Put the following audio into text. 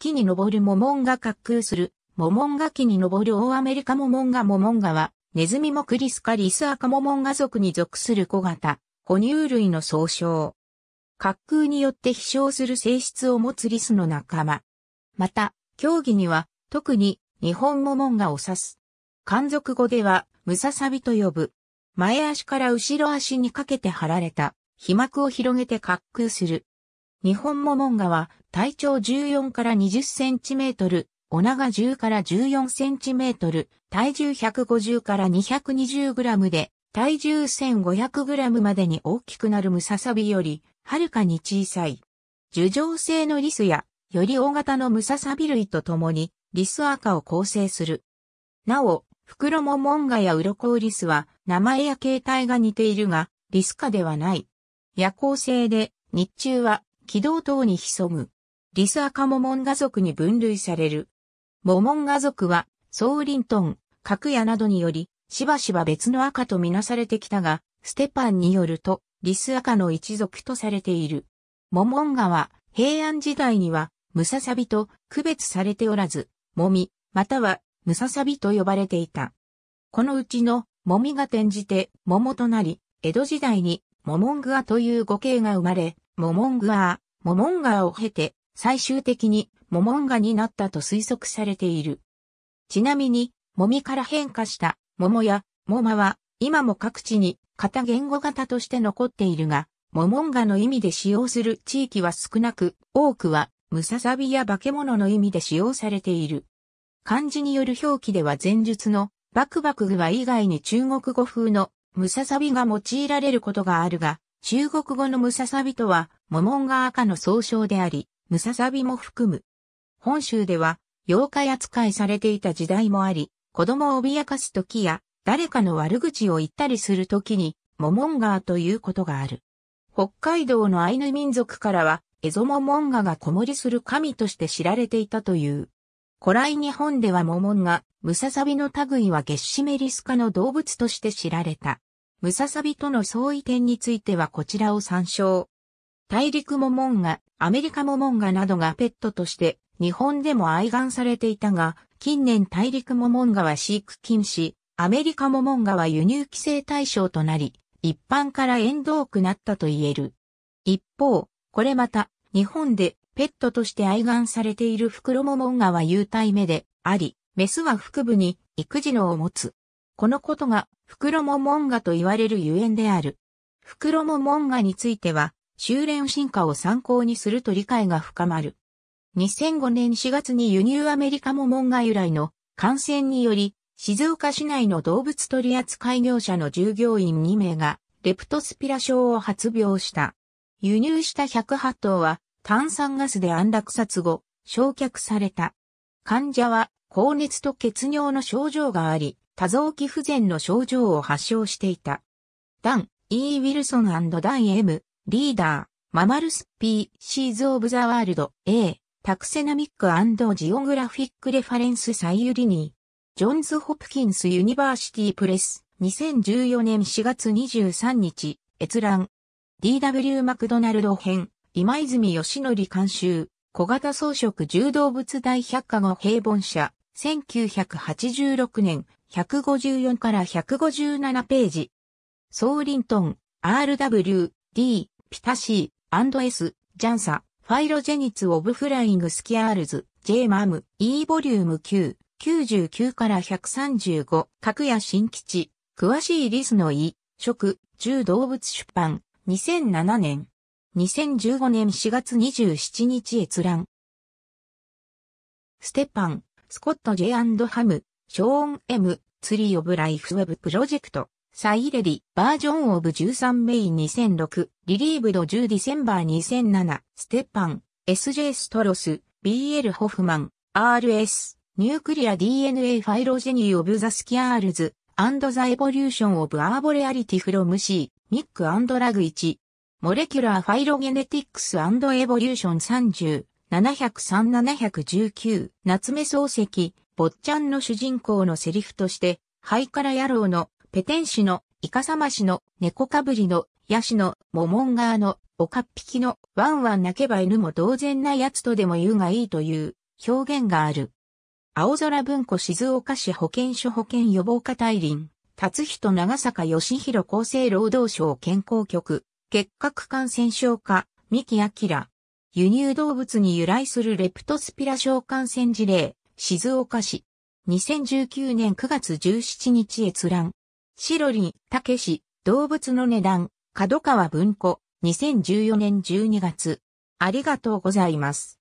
木に登るモモンガ滑空する、モモンガ木に登る大アメリカモモンガモモンガは、ネズミもクリスカリスアカモモンガ族に属する小型、哺乳類の総称。滑空によって飛翔する性質を持つリスの仲間。また、競技には、特に、日本モモンガを指す。漢族語では、ムササビと呼ぶ。前足から後ろ足にかけて貼られた、被膜を広げて滑空する。日本モモンガは体長14から20センチメートル、お長10から14センチメートル、体重150から220グラムで、体重1500グラムまでに大きくなるムササビより、はるかに小さい。樹状性のリスや、より大型のムササビ類とともに、リス赤を構成する。なお、フクロモモンガやウロコウリスは、名前や形態が似ているが、リス科ではない。夜行性で、日中は軌道等に潜む。リスアカモモンガ族に分類される。モモンガ族は、ソウリントン、角ヤなどにより、しばしば別の赤とみなされてきたが、ステパンによると、リス赤の一族とされている。モモンガは、平安時代には、ムササビと区別されておらず、モミ、または、ムササビと呼ばれていた。このうちの、モミが転じて、モモとなり、江戸時代に、モモングアという語形が生まれ、モモングアモモンガを経て、最終的にモモンガになったと推測されている。ちなみに、モミから変化したモモやモマは、今も各地に型言語型として残っているが、モモンガの意味で使用する地域は少なく、多くはムササビや化け物の意味で使用されている。漢字による表記では前述のバクバクグワ以外に中国語風のムササビが用いられることがあるが、中国語のムササビとはモモンー赤の総称であり、ムササビも含む。本州では、妖怪扱いされていた時代もあり、子供を脅かす時や、誰かの悪口を言ったりする時に、モモンガーということがある。北海道のアイヌ民族からは、エゾモモンガが子守する神として知られていたという。古来日本ではモモンガ、ムササビの類はゲッシメリス科の動物として知られた。ムササビとの相違点についてはこちらを参照。大陸モモンガ、アメリカモモンガなどがペットとして日本でも愛玩されていたが、近年大陸モモンガは飼育禁止、アメリカモモンガは輸入規制対象となり、一般から遠遠くなったと言える。一方、これまた、日本でペットとして愛玩されているフクロモモンガは有体目であり、メスは腹部に育児のを持つ。このことがフクロモモンガと言われるゆえんである。フクロモモンガについては、修練進化を参考にすると理解が深まる。2005年4月に輸入アメリカモモンガ由来の感染により、静岡市内の動物取扱業者の従業員2名が、レプトスピラ症を発病した。輸入した108頭は、炭酸ガスで安楽殺後、焼却された。患者は、高熱と血尿の症状があり、多臓器不全の症状を発症していた。ダン、E. ウィルソンダン M. リーダー、ママルスピー、シーズ・オブ・ザ・ワールド、A、タクセナミックジオグラフィック・レファレンス・サイユリニー、ジョンズ・ホプキンス・ユニバーシティ・プレス、2014年4月23日、閲覧、DW マクドナルド編、今泉義則監修、小型装飾柔動物大百科の平凡社、1986年、154から157ページ。ソーリントン、RW、D、ピタシー、S、ジャンサ、ファイロジェニツ・オブ・フライング・スキアールズ、J・ マム、E・ ボリューム9、99から135、各夜新基地、詳しいリスの意、食、中動物出版、2007年。2015年4月27日閲覧。ステパン、スコット J& ハム、ショーン M、ツリーオブライフウェブプロジェクト。サイレディ、バージョンオブ13メイン2006、リリーブド10ディセンバー2007、ステッパン、SJ ストロス、BL ホフマン、RS、ニュークリア DNA ファイロジェニーオブザスキャールズ、アンドザエボリューションオブアーボレアリティフロムシー、ミックアンドラグ1、モレキュラーファイロゲネティックスアンドエボリューション30、703-719、夏目漱石、坊ちゃんの主人公のセリフとして、ハイカラ野郎のペテンシの、イカサマシの、猫かぶりの、ヤシの、モモンガーの、おかっぴきの、ワンワン泣けば犬も同然なやつとでも言うがいいという表現がある。青空文庫静岡市保健所保健予防課大林、達人長坂義弘厚生労働省健康局、結核感染症科、三木明。輸入動物に由来するレプトスピラ症感染事例、静岡市。2019年9月17日閲覧。シロリン、たけし、動物の値段、角川文庫、2014年12月。ありがとうございます。